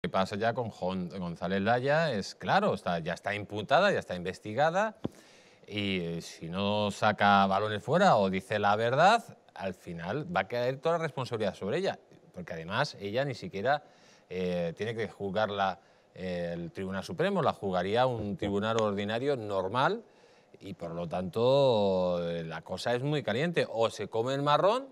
que pasa ya con González Laya es claro, está, ya está imputada, ya está investigada y eh, si no saca balones fuera o dice la verdad, al final va a caer toda la responsabilidad sobre ella, porque además ella ni siquiera eh, tiene que juzgarla eh, el Tribunal Supremo, la jugaría un tribunal ordinario normal y por lo tanto la cosa es muy caliente, o se come el marrón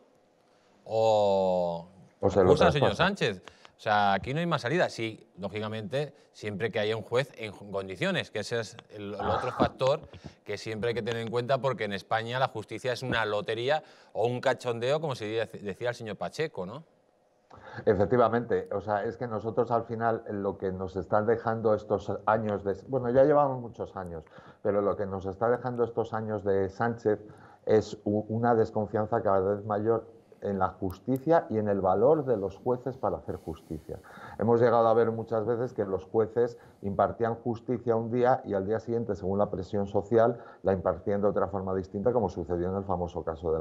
o, o se lo usa señor Sánchez. O sea, aquí no hay más salida. Sí, lógicamente, siempre que haya un juez en condiciones, que ese es el, otro ah. factor que siempre hay que tener en cuenta porque en España la justicia es una lotería o un cachondeo, como se decía el señor Pacheco, ¿no? Efectivamente, o sea, es que nosotros al final lo que nos están dejando estos años de... Bueno, ya llevamos muchos años, pero lo que nos está dejando estos años de Sánchez es una desconfianza cada vez mayor en la justicia y en el valor de los jueces para hacer justicia. Hemos llegado a ver muchas veces que los jueces impartían justicia un día y al día siguiente, según la presión social, la impartían de otra forma distinta, como sucedió en el famoso caso de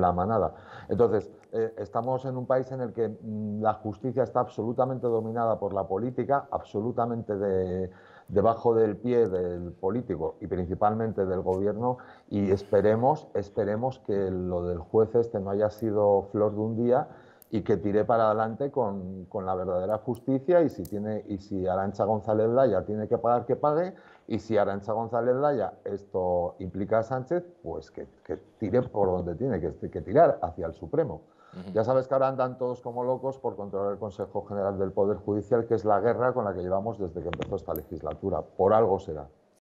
la, manada. Entonces, eh, estamos en un país en el que mm, la justicia está absolutamente dominada por la política, absolutamente de debajo del pie del político y principalmente del gobierno y esperemos, esperemos que lo del juez este no haya sido flor de un día y que tire para adelante con, la verdadera justicia y si tiene y si Arancha González ya tiene que pagar que pague y si Arancha González Laya esto implica a Sánchez, pues que, tire por donde tiene que, tirar, hacia el Supremo. Ya sabes que ahora andan todos como locos por controlar el Consejo General del Poder Judicial, que es la guerra con la que llevamos desde que empezó esta legislatura. Por algo será.